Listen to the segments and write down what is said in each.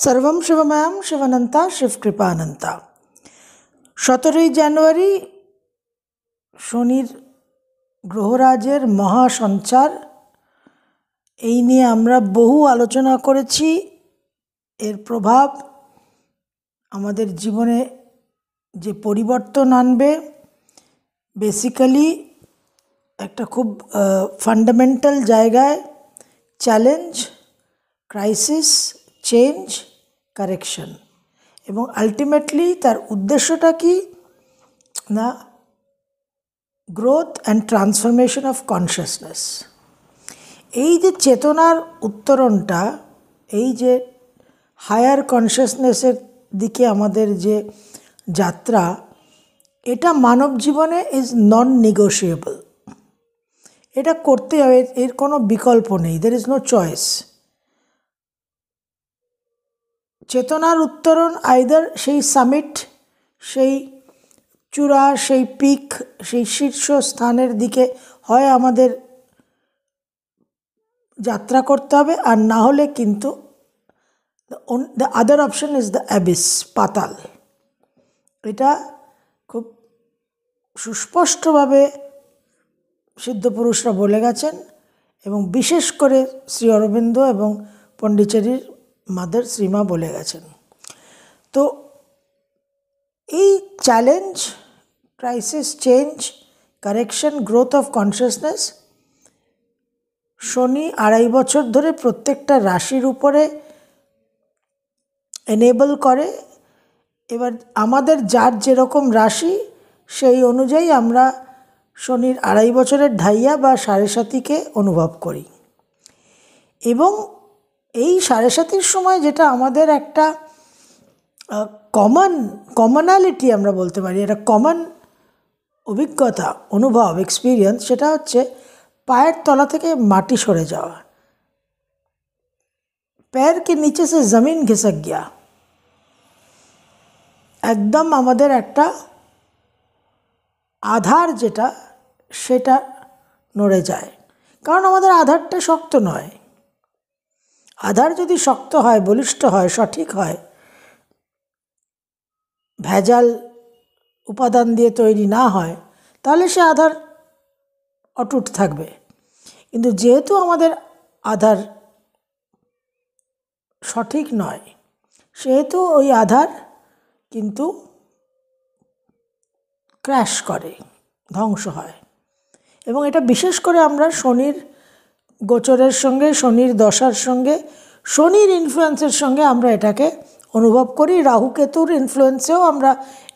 সর্বম শিবমায়াম শিবানন্তা শিবকৃপানন্তা সতেরোই জানুয়ারি শনির গ্রহরাজের মহাসঞ্চার এই নিয়ে আমরা বহু আলোচনা করেছি এর প্রভাব আমাদের জীবনে যে পরিবর্তন আনবে বেসিক্যালি একটা খুব ফান্ডামেন্টাল জায়গায় চ্যালেঞ্জ ক্রাইসিস চেঞ্জ কারেকশন এবং আলটিমেটলি তার উদ্দেশ্যটা কি না growth and transformation of consciousness এই যে চেতনার উত্তরণটা এই যে হায়ার কনসিয়াসনেসের দিকে আমাদের যে যাত্রা এটা মানব জীবনে ইজ নন নেগোশিয়েবল এটা করতে হবে এর কোনো বিকল্প নেই দের ইজ নো চয়েস চেতনার উত্তরণ আইদার সেই সামিট সেই চূড়া সেই পিক সেই শীর্ষ স্থানের দিকে হয় আমাদের যাত্রা করতে হবে আর না হলে কিন্তু the other option is the abyss পাতাল এটা খুব সুস্পষ্টভাবে সিদ্ধপুরুষরা বলে গেছেন এবং বিশেষ করে শ্রী অরবিন্দ এবং পণ্ডিচেরির মাদার শ্রীমা বলে গেছেন তো এই challenge crisis change correction growth of consciousness Shani আড়াই বছর ধরে প্রত্যেকটা রাশির উপরে এনেবল করে এবার আমাদের যার যেরকম রাশি সেই অনুযায়ী আমরা শনির আড়াই বছরের ঢাইয়া বা সাড়ে সাতিকে অনুভব করি এবং এই সাড়ে সাতির সময় যেটা আমাদের একটা কমন কমনালিটি আমরা বলতে পারি এটা কমন অভিজ্ঞতা অনুভব এক্সপিরিয়েন্স সেটা হচ্ছে পায়ের তলা থেকে মাটি সরে যাওয়া पैर के नीचे से ज़मीन घिसक गया একদম আমাদের একটা আধার যেটা সেটা নড়ে যায় কারণ আমাদের আধারটা শক্ত নয় আধার যদি শক্ত হয় বলিষ্ঠ হয় সঠিক হয় ভেজাল উপাদান দিয়ে তৈরি না হয় তাহলে সে আধার অটুট থাকবে কিন্তু যেহেতু আমাদের আধার সঠিক নয় সেহেতু ওই আধার কিন্তু ক্র্যাশ করে ধ্বংস হয় এবং এটা বিশেষ করে আমরা শনির গোচরের সঙ্গে শনির দশার সঙ্গে শনির ইনফ্লুয়েন্সের সঙ্গে আমরা এটাকে অনুভব করি রাহুকেতুর ইনফ্লুয়েন্সেও আমরা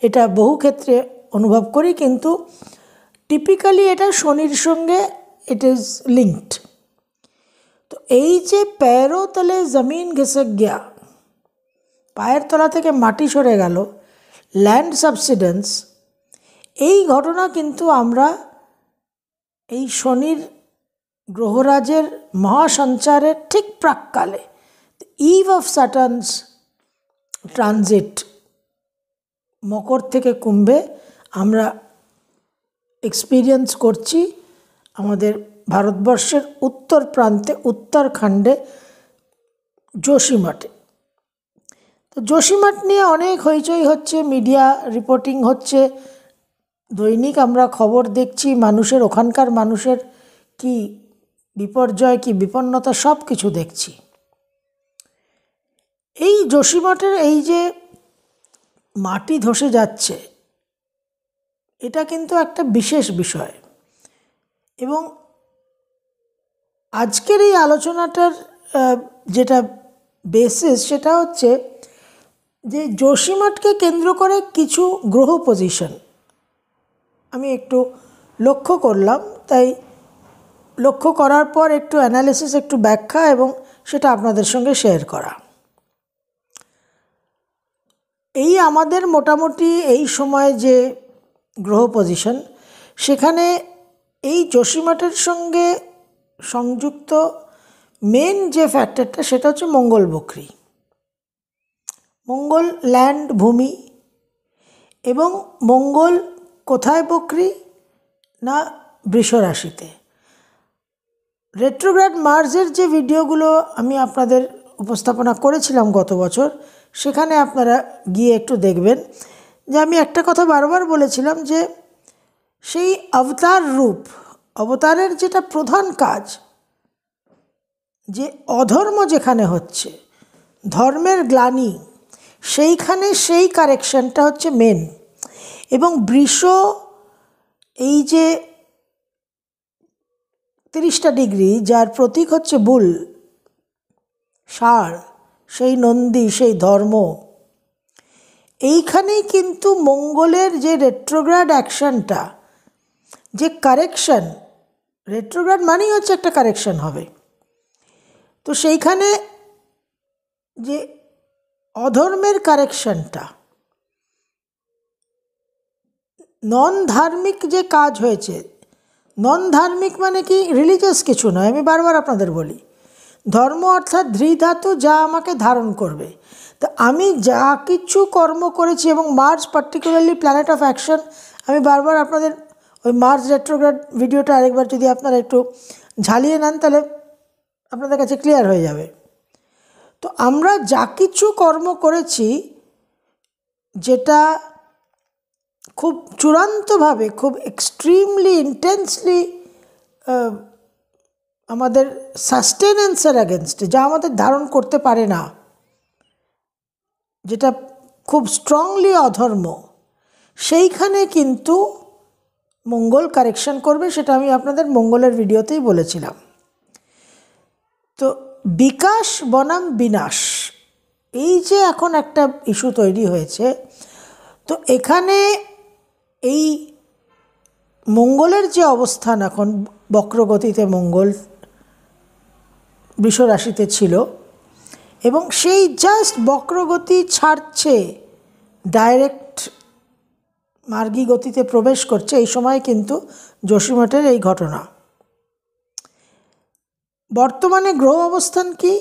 এটা বহু ক্ষেত্রে অনুভব করি কিন্তু টিপিক্যালি এটা শনির সঙ্গে ইট ইজ লিঙ্কড তো এই যে প্যারো তলে জমিন ঘেসে গিয়া পায়ের তলা থেকে মাটি সরে গেল ল্যান্ড সাবসিডেন্স এই ঘটনা কিন্তু আমরা এই শনির গ্রহরাজের মহাসঞ্চারের ঠিক প্রাককালে ইভ অফ স্যাটার্নস ট্রানজিট মকর থেকে কুম্ভে আমরা এক্সপিরিয়েন্স করছি আমাদের ভারতবর্ষের উত্তর প্রান্তে উত্তরখণ্ডে মাঠে তো মাঠ নিয়ে অনেক হইচই হচ্ছে মিডিয়া রিপোর্টিং হচ্ছে দৈনিক আমরা খবর দেখছি মানুষের ওখানকার মানুষের কি বিপর্যয় কি বিপন্নতা সব কিছু দেখছি এই যোশীমঠের এই যে মাটি ধসে যাচ্ছে এটা কিন্তু একটা বিশেষ বিষয় এবং আজকের এই আলোচনাটার যেটা বেসিস সেটা হচ্ছে যে যোশীমঠকে কেন্দ্র করে কিছু গ্রহ পজিশন আমি একটু লক্ষ্য করলাম তাই লক্ষ্য করার পর একটু অ্যানালিসিস একটু ব্যাখ্যা এবং সেটা আপনাদের সঙ্গে শেয়ার করা এই আমাদের মোটামুটি এই সময় যে গ্রহ পজিশন সেখানে এই জসীমাটের সঙ্গে সংযুক্ত মেন যে ফ্যাক্টরটা সেটা হচ্ছে মঙ্গল বকরি মঙ্গল ল্যান্ড ভূমি এবং মঙ্গল কোথায় বকরি না বৃষরাশিতে রাশিতে রেট্রোগ্রেড মার্জের যে ভিডিওগুলো আমি আপনাদের উপস্থাপনা করেছিলাম গত বছর সেখানে আপনারা গিয়ে একটু দেখবেন যে আমি একটা কথা বারবার বলেছিলাম যে সেই অবতার রূপ অবতারের যেটা প্রধান কাজ যে অধর্ম যেখানে হচ্ছে ধর্মের গ্লানি সেইখানে সেই কারেকশনটা হচ্ছে মেন এবং বৃষ এই যে তিরিশটা ডিগ্রি যার প্রতীক হচ্ছে বুল ষাঁড় সেই নন্দী সেই ধর্ম এইখানেই কিন্তু মঙ্গলের যে রেট্রোগ্রাড অ্যাকশানটা যে কারেকশান রেট্রোগ্রাড মানেই হচ্ছে একটা কারেকশান হবে তো সেইখানে যে অধর্মের কারেকশানটা নন ধার্মিক যে কাজ হয়েছে নন ধার্মিক মানে কি রিলিজিয়াস কিছু নয় আমি বারবার আপনাদের বলি ধর্ম অর্থাৎ ধৃধাতু যা আমাকে ধারণ করবে তো আমি যা কিছু কর্ম করেছি এবং Mars particularly planet of action আমি বারবার আপনাদের ওই মার্স রেট্রোগ্রেড ভিডিওটা আরেকবার যদি আপনারা একটু ঝালিয়ে নেন তাহলে আপনাদের কাছে ক্লিয়ার হয়ে যাবে তো আমরা যা কিছু কর্ম করেছি যেটা খুব চূড়ান্তভাবে খুব এক্সট্রিমলি ইন্টেন্সলি আমাদের সাস্টেনেন্সের অ্যাগেনস্টে যা আমাদের ধারণ করতে পারে না যেটা খুব স্ট্রংলি অধর্ম সেইখানে কিন্তু মঙ্গল কারেকশন করবে সেটা আমি আপনাদের মঙ্গলের ভিডিওতেই বলেছিলাম তো বিকাশ বনাম বিনাশ এই যে এখন একটা ইস্যু তৈরি হয়েছে তো এখানে এই মঙ্গলের যে অবস্থান এখন বক্রগতিতে মঙ্গল রাশিতে ছিল এবং সেই জাস্ট বক্রগতি ছাড়ছে ডাইরেক্ট মার্গী গতিতে প্রবেশ করছে এই সময় কিন্তু যোশীমঠের এই ঘটনা বর্তমানে গ্রহ অবস্থান কি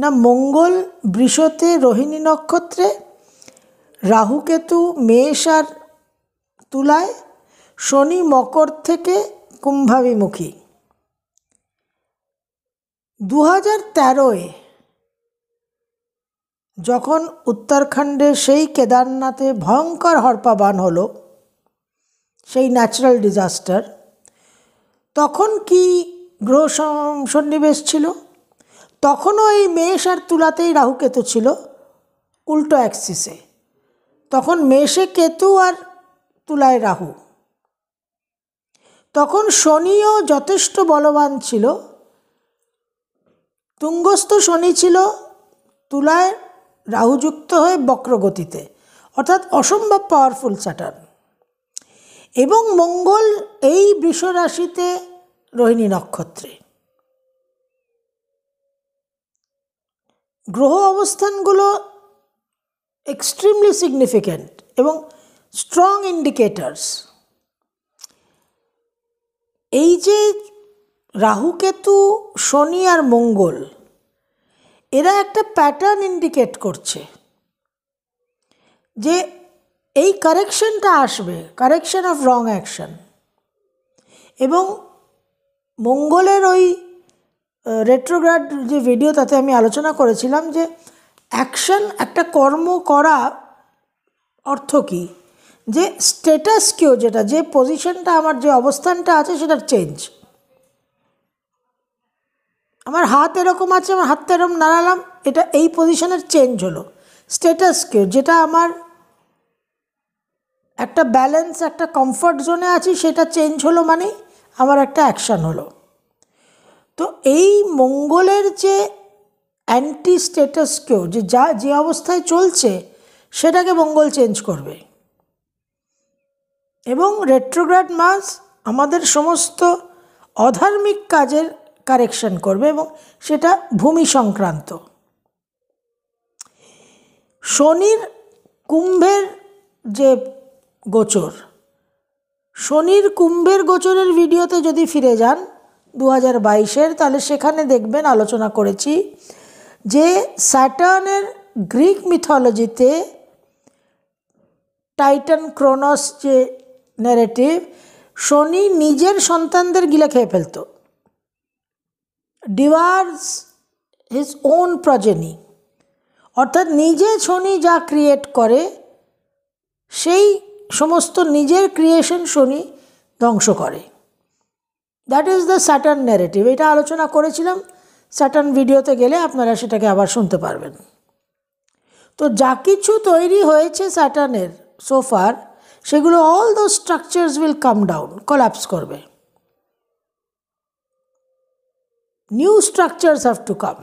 না মঙ্গল বৃষতে রোহিণী নক্ষত্রে রাহুকেতু মেষ আর তুলায় শনি মকর থেকে কুম্ভাভিমুখী দু হাজার তেরোয় যখন উত্তরাখণ্ডে সেই কেদারনাথে ভয়ঙ্কর হরপাবান হলো সেই ন্যাচারাল ডিজাস্টার তখন কি গ্রহ সন্নিবেশ ছিল তখনও এই মেষ আর তুলাতেই রাহুকেতু ছিল উল্টো অ্যাক্সিসে তখন মেষে কেতু আর তুলায় রাহু তখন শনিও যথেষ্ট বলবান ছিল তুঙ্গস্থ শনি ছিল তুলায় রাহুযুক্ত হয়ে বক্রগতিতে অর্থাৎ অসম্ভব পাওয়ারফুল স্যাটার্ন এবং মঙ্গল এই বৃষ রাশিতে রোহিণী নক্ষত্রে গ্রহ অবস্থানগুলো এক্সট্রিমলি সিগনিফিক্যান্ট এবং স্ট্রং ইন্ডিকেটার্স এই যে রাহুকেতু শনি আর মঙ্গল এরা একটা প্যাটার্ন ইন্ডিকেট করছে যে এই কারেকশনটা আসবে কারেকশন অফ রং অ্যাকশন এবং মঙ্গলের ওই রেট্রোগ্রাড যে ভিডিও তাতে আমি আলোচনা করেছিলাম যে অ্যাকশন একটা কর্ম করা অর্থ কী যে স্টেটাস কেউ যেটা যে পজিশনটা আমার যে অবস্থানটা আছে সেটার চেঞ্জ আমার হাত এরকম আছে আমার হাতটা এরকম নাড়ালাম এটা এই পজিশনের চেঞ্জ হলো স্টেটাস কেউ যেটা আমার একটা ব্যালেন্স একটা কমফর্ট জোনে আছি সেটা চেঞ্জ হলো মানে আমার একটা অ্যাকশান হলো তো এই মঙ্গলের যে অ্যান্টি স্টেটাস কেউ যে যা যে অবস্থায় চলছে সেটাকে মঙ্গল চেঞ্জ করবে এবং রেট্রোগ্রাড মাস আমাদের সমস্ত অধার্মিক কাজের কারেকশন করবে এবং সেটা ভূমি সংক্রান্ত শনির কুম্ভের যে গোচর শনির কুম্ভের গোচরের ভিডিওতে যদি ফিরে যান দু হাজার বাইশের তাহলে সেখানে দেখবেন আলোচনা করেছি যে স্যাটার্নের গ্রিক মিথোলজিতে টাইটান ক্রোনস যে ন্যারেটিভ শনি নিজের সন্তানদের গিলে খেয়ে ফেলত ডিভার্স হিজ ওন প্রজেনি অর্থাৎ নিজে শনি যা ক্রিয়েট করে সেই সমস্ত নিজের ক্রিয়েশন শনি ধ্বংস করে that is the Saturn narrative এটা আলোচনা করেছিলাম স্যাটার্ন ভিডিওতে গেলে আপনারা সেটাকে আবার শুনতে পারবেন তো যা কিছু তৈরি হয়েছে স্যাটার্নের সোফার সেগুলো all those structures will come down collapse করবে new structures have to come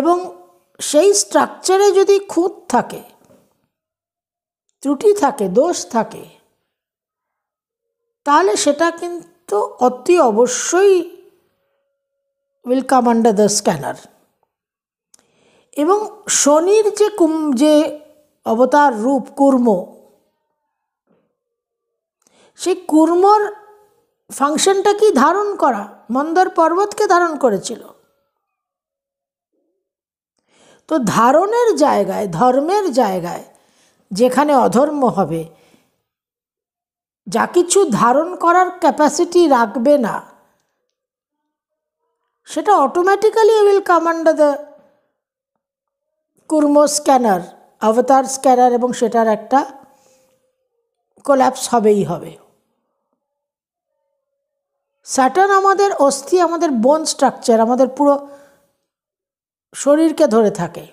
এবং সেই স্ট্রাকচারে যদি খুঁত থাকে ত্রুটি থাকে দোষ থাকে তাহলে সেটা কিন্তু অতি অবশ্যই will come under the scanner এবং শনির যে কুম যে অবতার রূপ কুর্ম সেই কুর্মর ফাংশনটা কি ধারণ করা মন্দর পর্বতকে ধারণ করেছিল তো ধারণের জায়গায় ধর্মের জায়গায় যেখানে অধর্ম হবে যা কিছু ধারণ করার ক্যাপাসিটি রাখবে না সেটা automatically will come under the Kurma scanner অবতার স্ক্যানার এবং সেটার একটা কোল্যাপস হবেই হবে স্যাটার্ন আমাদের অস্থি আমাদের বোন স্ট্রাকচার আমাদের পুরো শরীরকে ধরে থাকে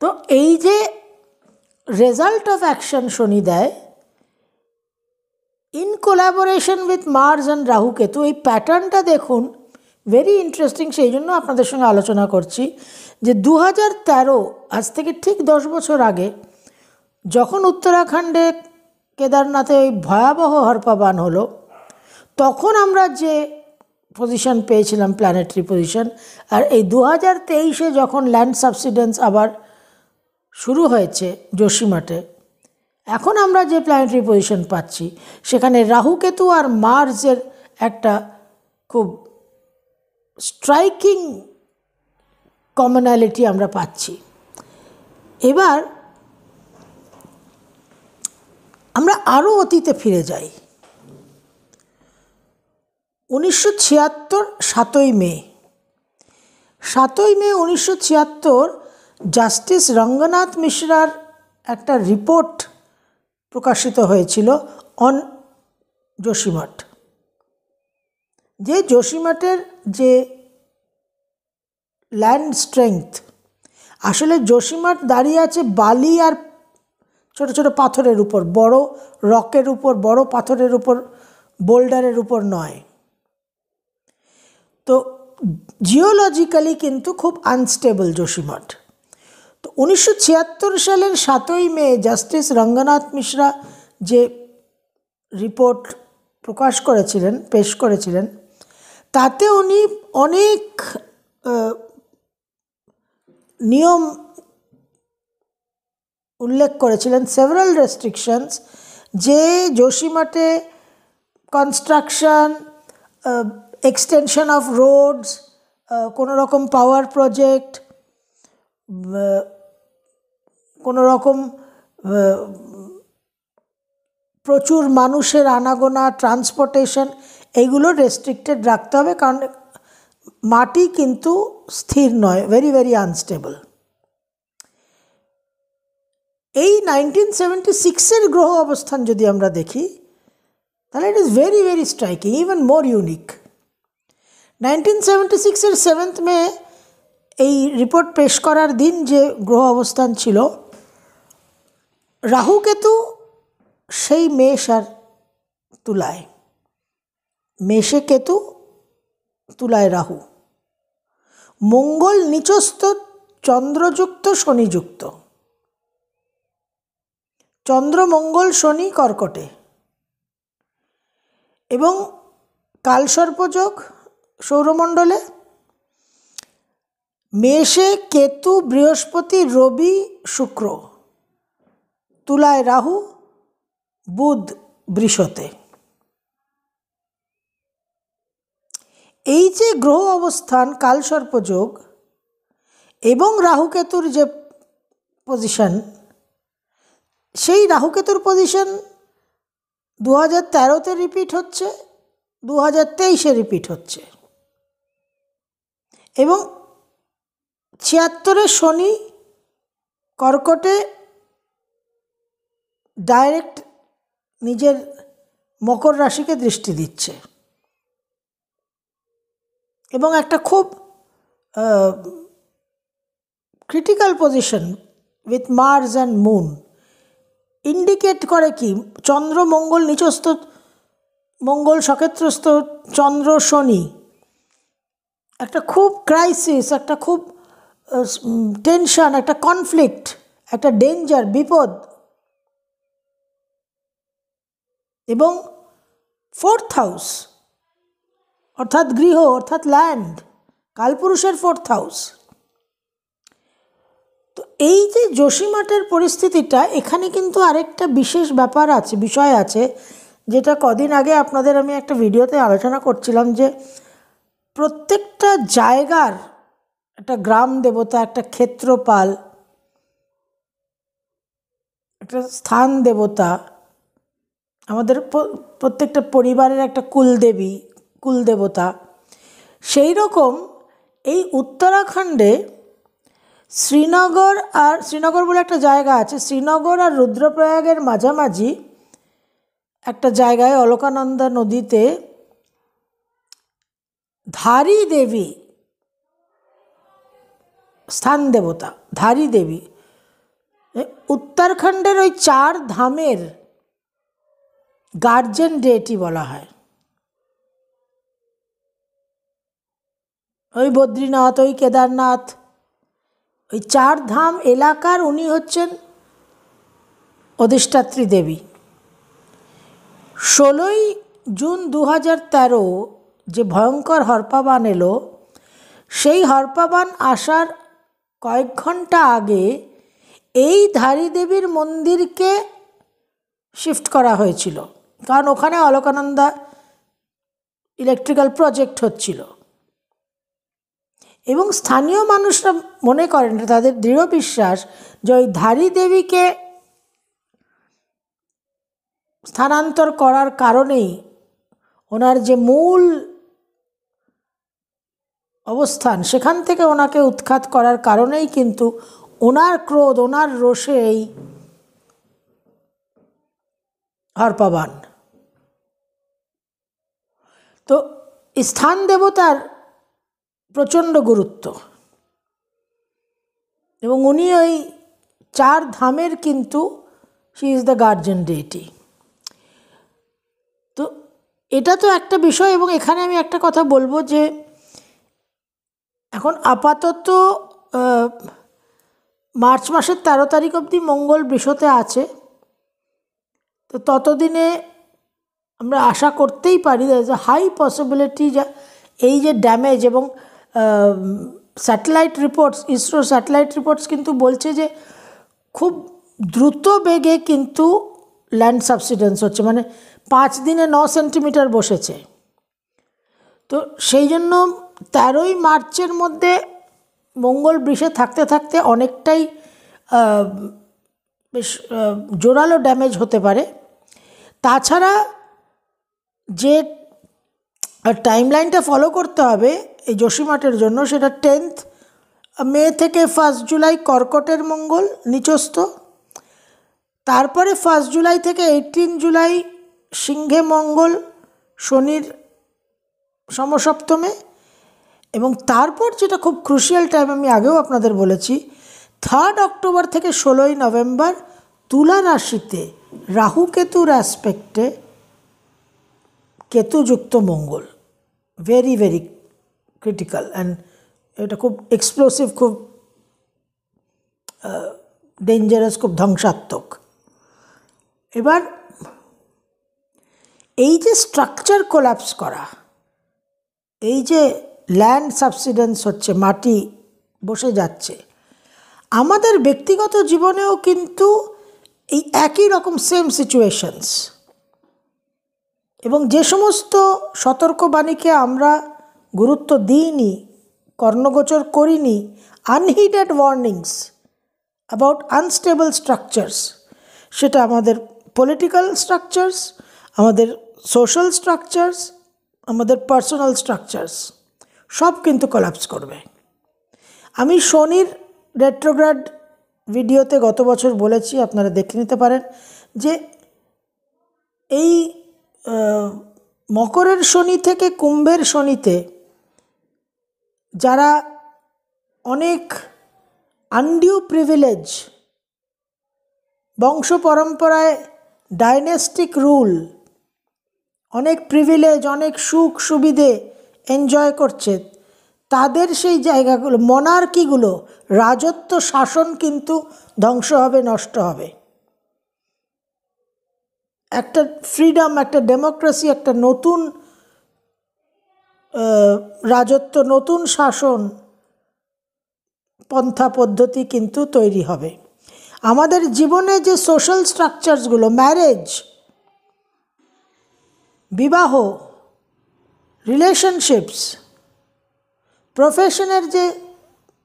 তো এই যে রেজাল্ট অফ অ্যাকশন শনি দেয় in collaboration with Mars and Rahu Ketu এই প্যাটার্নটা দেখুন ভেরি ইন্টারেস্টিং সেই জন্য আপনাদের সঙ্গে আলোচনা করছি যে দু হাজার আজ থেকে ঠিক দশ বছর আগে যখন উত্তরাখণ্ডে কেদারনাথে ওই ভয়াবহ হরপাবান হলো তখন আমরা যে পজিশন পেয়েছিলাম প্ল্যানেটারি পজিশন আর এই দু হাজার তেইশে যখন ল্যান্ড সাবসিডেন্স আবার শুরু হয়েছে মাঠে এখন আমরা যে প্ল্যানেটারি পজিশন পাচ্ছি সেখানে রাহুকেতু আর মার্সের একটা খুব স্ট্রাইকিং কমনালিটি আমরা পাচ্ছি এবার আমরা আরও অতীতে ফিরে যাই উনিশশো ছিয়াত্তর সাতই মে সাতই মে উনিশশো ছিয়াত্তর জাস্টিস রঙ্গনাথ মিশ্রার একটা রিপোর্ট প্রকাশিত হয়েছিল অন যোশীমঠ যে যোশীমঠের যে ল্যান্ড স্ট্রেংথ আসলে যোশীমঠ দাঁড়িয়ে আছে বালি আর ছোট ছোট পাথরের উপর বড় রকের উপর বড় পাথরের উপর বোল্ডারের উপর নয় তো জিওলজিক্যালি কিন্তু খুব আনস্টেবল মঠ তো উনিশশো সালের সাতই মে জাস্টিস রঙ্গনাথ মিশ্রা যে রিপোর্ট প্রকাশ করেছিলেন পেশ করেছিলেন তাতে উনি অনেক নিয়ম উল্লেখ করেছিলেন সেভারাল রেস্ট্রিকশনস যে যোশীমাঠে কনস্ট্রাকশন এক্সটেনশন অফ রোডস কোনো রকম পাওয়ার প্রজেক্ট কোনো রকম প্রচুর মানুষের আনাগোনা ট্রান্সপোর্টেশন এইগুলো রেস্ট্রিক্টেড রাখতে হবে কারণ মাটি কিন্তু স্থির নয় ভেরি ভেরি আনস্টেবল এই নাইনটিন সেভেন্টি সিক্সের গ্রহ অবস্থান যদি আমরা দেখি তাহলে it is very very striking even more unique nineteen seventy সিক্সের সেভেন্থ মে এই রিপোর্ট পেশ করার দিন যে গ্রহ অবস্থান ছিল রাহু কেতু সেই মেষ আর তুলায় মেষে কেতু তুলায় রাহু মঙ্গল নিচস্ত চন্দ্রযুক্ত শনিযুক্ত চন্দ্রমঙ্গল শনি কর্কটে এবং কালসর্পযোগ সৌরমণ্ডলে মেষে কেতু বৃহস্পতি রবি শুক্র তুলায় রাহু বুধ বৃষতে এই যে গ্রহ অবস্থান কালসর্পযোগ এবং রাহুকেতুর যে পজিশন সেই রাহুকেতুর পজিশন দু হাজার তেরোতে রিপিট হচ্ছে দু হাজার তেইশে রিপিট হচ্ছে এবং ছিয়াত্তরে শনি কর্কটে ডাইরেক্ট নিজের মকর রাশিকে দৃষ্টি দিচ্ছে এবং একটা খুব critical position with Mars and moon indicate করে কি চন্দ্র মঙ্গল নিচস্থ মঙ্গল সক্ষেত্রস্থ চন্দ্র শনি একটা খুব ক্রাইসিস একটা খুব টেনশন একটা কনফ্লিক্ট একটা ডেঞ্জার বিপদ এবং ফোর্থ হাউস অর্থাৎ গৃহ অর্থাৎ ল্যান্ড কালপুরুষের ফোর্থ হাউস তো এই যে মাঠের পরিস্থিতিটা এখানে কিন্তু আরেকটা বিশেষ ব্যাপার আছে বিষয় আছে যেটা কদিন আগে আপনাদের আমি একটা ভিডিওতে আলোচনা করছিলাম যে প্রত্যেকটা জায়গার একটা গ্রাম দেবতা একটা ক্ষেত্রপাল একটা স্থান দেবতা আমাদের প্রত্যেকটা পরিবারের একটা কুলদেবী কুলদেবতা সেই রকম এই উত্তরাখণ্ডে শ্রীনগর আর শ্রীনগর বলে একটা জায়গা আছে শ্রীনগর আর রুদ্রপ্রয়াগের মাঝামাঝি একটা জায়গায় অলকানন্দা নদীতে ধারী দেবী স্থান দেবতা ধারী দেবী উত্তরাখণ্ডের ওই চার ধামের গার্জেন ডেটি বলা হয় ওই বদ্রীনাথ ওই কেদারনাথ ওই চার ধাম এলাকার উনি হচ্ছেন অধিষ্ঠাত্রী দেবী ষোলোই জুন দু তেরো যে ভয়ঙ্কর হরপাবান এলো সেই হরপাবান আসার কয়েক ঘন্টা আগে এই ধারী দেবীর মন্দিরকে শিফট করা হয়েছিল কারণ ওখানে অলকানন্দা ইলেকট্রিক্যাল প্রজেক্ট হচ্ছিল এবং স্থানীয় মানুষরা মনে করেন তাদের দৃঢ় বিশ্বাস যে ওই ধারী দেবীকে স্থানান্তর করার কারণেই ওনার যে মূল অবস্থান সেখান থেকে ওনাকে উৎখাত করার কারণেই কিন্তু ওনার ক্রোধ ওনার রোষে এই হরপাবান তো স্থান দেবতার প্রচণ্ড গুরুত্ব এবং উনি ওই চার ধামের কিন্তু she is the guardian deity তো এটা তো একটা বিষয় এবং এখানে আমি একটা কথা বলবো যে এখন আপাতত মার্চ মাসের তেরো তারিখ অবধি মঙ্গল বৃষতে আছে তো ততদিনে আমরা আশা করতেই পারি দ্যাট ইজ হাই পসিবিলিটি যা এই যে ড্যামেজ এবং satellite reports ISRO satellite reports কিন্তু বলছে যে খুব দ্রুত বেগে কিন্তু ল্যান্ড সাবসিডেন্স হচ্ছে মানে পাঁচ দিনে ন সেন্টিমিটার বসেছে তো সেই জন্য তেরোই মার্চের মধ্যে মঙ্গল বৃষে থাকতে থাকতে অনেকটাই বেশ জোরালো ড্যামেজ হতে পারে তাছাড়া যে আর টাইম লাইনটা ফলো করতে হবে এই যোশীমাঠের জন্য সেটা টেন্থ মে থেকে ফার্স্ট জুলাই কর্কটের মঙ্গল নিচস্থ তারপরে ফার্স্ট জুলাই থেকে এইটিন জুলাই সিংহে মঙ্গল শনির সমসপ্তমে এবং তারপর যেটা খুব ক্রুশিয়াল টাইম আমি আগেও আপনাদের বলেছি থার্ড অক্টোবর থেকে ষোলোই নভেম্বর তুলা রাশিতে রাহু কেতুর অ্যাসপেক্টে কেতুযুক্ত মঙ্গল ভেরি ভেরি ক্রিটিক্যাল অ্যান্ড এটা খুব এক্সপ্লোসিভ খুব ডেঞ্জারাস খুব ধ্বংসাত্মক এবার এই যে স্ট্রাকচার কোলাপস করা এই যে ল্যান্ড সাবসিডেন্স হচ্ছে মাটি বসে যাচ্ছে আমাদের ব্যক্তিগত জীবনেও কিন্তু এই একই রকম সেম সিচুয়েশনস এবং যে সমস্ত সতর্কবাণীকে আমরা গুরুত্ব দিইনি কর্ণগোচর করিনি unheeded warnings about unstable structures সেটা আমাদের পলিটিক্যাল স্ট্রাকচার্স আমাদের সোশ্যাল স্ট্রাকচার্স আমাদের পার্সোনাল স্ট্রাকচার্স সব কিন্তু কলাপস করবে আমি শনির রেট্রোগ্রাড ভিডিওতে গত বছর বলেছি আপনারা দেখে নিতে পারেন যে এই মকরের শনি থেকে কুম্ভের শনিতে যারা অনেক আনডিউ প্রিভিলেজ বংশ পরম্পরায় ডাইনেস্টিক রুল অনেক প্রিভিলেজ অনেক সুখ সুবিধে এনজয় করছে তাদের সেই জায়গাগুলো মনার্কিগুলো রাজত্ব শাসন কিন্তু ধ্বংস হবে নষ্ট হবে একটা ফ্রিডম একটা ডেমোক্রেসি একটা নতুন রাজত্ব নতুন শাসন পন্থা পদ্ধতি কিন্তু তৈরি হবে আমাদের জীবনে যে সোশ্যাল স্ট্রাকচারসগুলো ম্যারেজ বিবাহ রিলেশনশিপস প্রফেশনের যে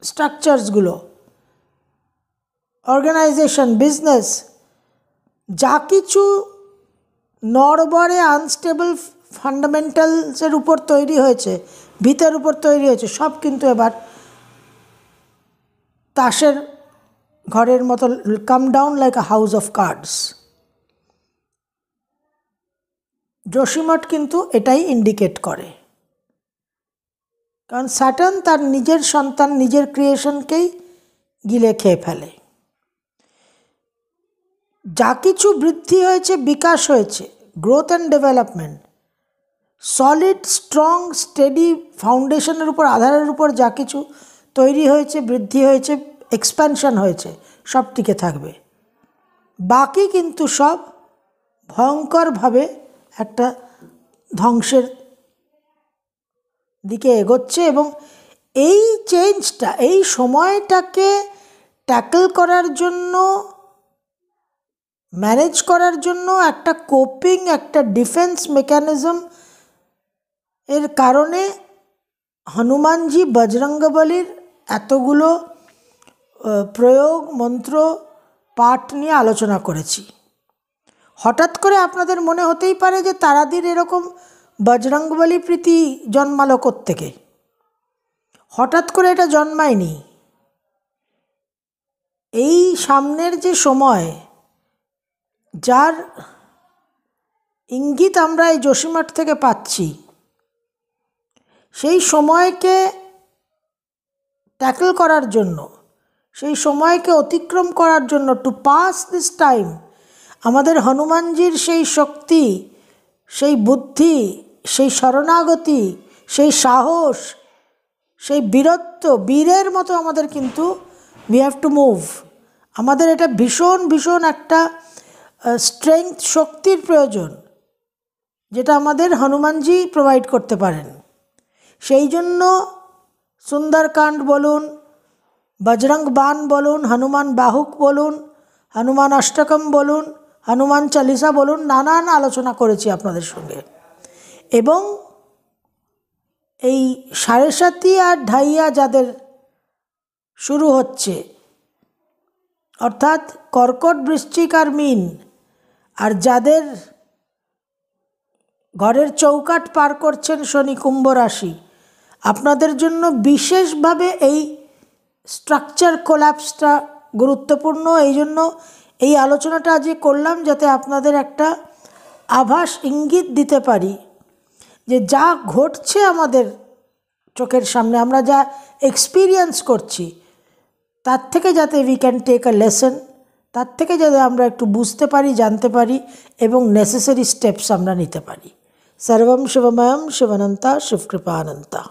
স্ট্রাকচারসগুলো অর্গানাইজেশন বিজনেস যা কিছু নরবরে আনস্টেবল ফান্ডামেন্টালসের উপর তৈরি হয়েছে ভিতের উপর তৈরি হয়েছে সব কিন্তু এবার তাসের ঘরের মতো come down like a house of cards Joshimath কিন্তু এটাই ইন্ডিকেট করে কারণ স্যাটার্ন তার নিজের সন্তান নিজের ক্রিয়েশনকেই গিলে খেয়ে ফেলে যা কিছু বৃদ্ধি হয়েছে বিকাশ হয়েছে growth and development solid strong steady ফাউন্ডেশনের উপর আধারের উপর যা কিছু তৈরি হয়েছে বৃদ্ধি হয়েছে এক্সপ্যানশন হয়েছে সব টিকে থাকবে বাকি কিন্তু সব ভয়ঙ্করভাবে একটা ধ্বংসের দিকে এগোচ্ছে এবং এই চেঞ্জটা এই সময়টাকে ট্যাকল করার জন্য ম্যানেজ করার জন্য একটা কোপিং একটা ডিফেন্স মেকানিজম এর কারণে হনুমানজি বজরঙ্গবলীর এতগুলো প্রয়োগ মন্ত্র পাঠ নিয়ে আলোচনা করেছি হঠাৎ করে আপনাদের মনে হতেই পারে যে তারাদির এরকম বজরঙ্গবলী প্রীতি জন্মালো থেকে হঠাৎ করে এটা জন্মায়নি এই সামনের যে সময় যার ইঙ্গিত আমরা এই যোশীমাঠ থেকে পাচ্ছি সেই সময়কে ট্যাকল করার জন্য সেই সময়কে অতিক্রম করার জন্য টু পাস দিস টাইম আমাদের হনুমানজির সেই শক্তি সেই বুদ্ধি সেই শরণাগতি সেই সাহস সেই বীরত্ব বীরের মতো আমাদের কিন্তু উই হ্যাভ টু মুভ আমাদের এটা ভীষণ ভীষণ একটা স্ট্রেংথ শক্তির প্রয়োজন যেটা আমাদের হনুমানজি প্রোভাইড করতে পারেন সেই জন্য সুন্দরকাণ্ড বলুন বজরং বান বলুন হনুমান বাহুক বলুন হনুমান অষ্টকম বলুন হনুমান চালিসা বলুন নানান আলোচনা করেছি আপনাদের সঙ্গে এবং এই সাড়ে সাতি আর ঢাইয়া যাদের শুরু হচ্ছে অর্থাৎ কর্কট বৃশ্চিক আর মিন আর যাদের ঘরের চৌকাট পার করছেন শনি কুম্ভ রাশি আপনাদের জন্য বিশেষভাবে এই স্ট্রাকচার কোলাপসটা গুরুত্বপূর্ণ এই জন্য এই আলোচনাটা আজকে করলাম যাতে আপনাদের একটা আভাস ইঙ্গিত দিতে পারি যে যা ঘটছে আমাদের চোখের সামনে আমরা যা এক্সপিরিয়েন্স করছি তার থেকে যাতে we can take a lesson তার থেকে যাতে আমরা একটু বুঝতে পারি জানতে পারি এবং নেসেসারি স্টেপস আমরা নিতে পারি সর্বম শিবময়ম শিবনন্তা শিবকৃপানন্তা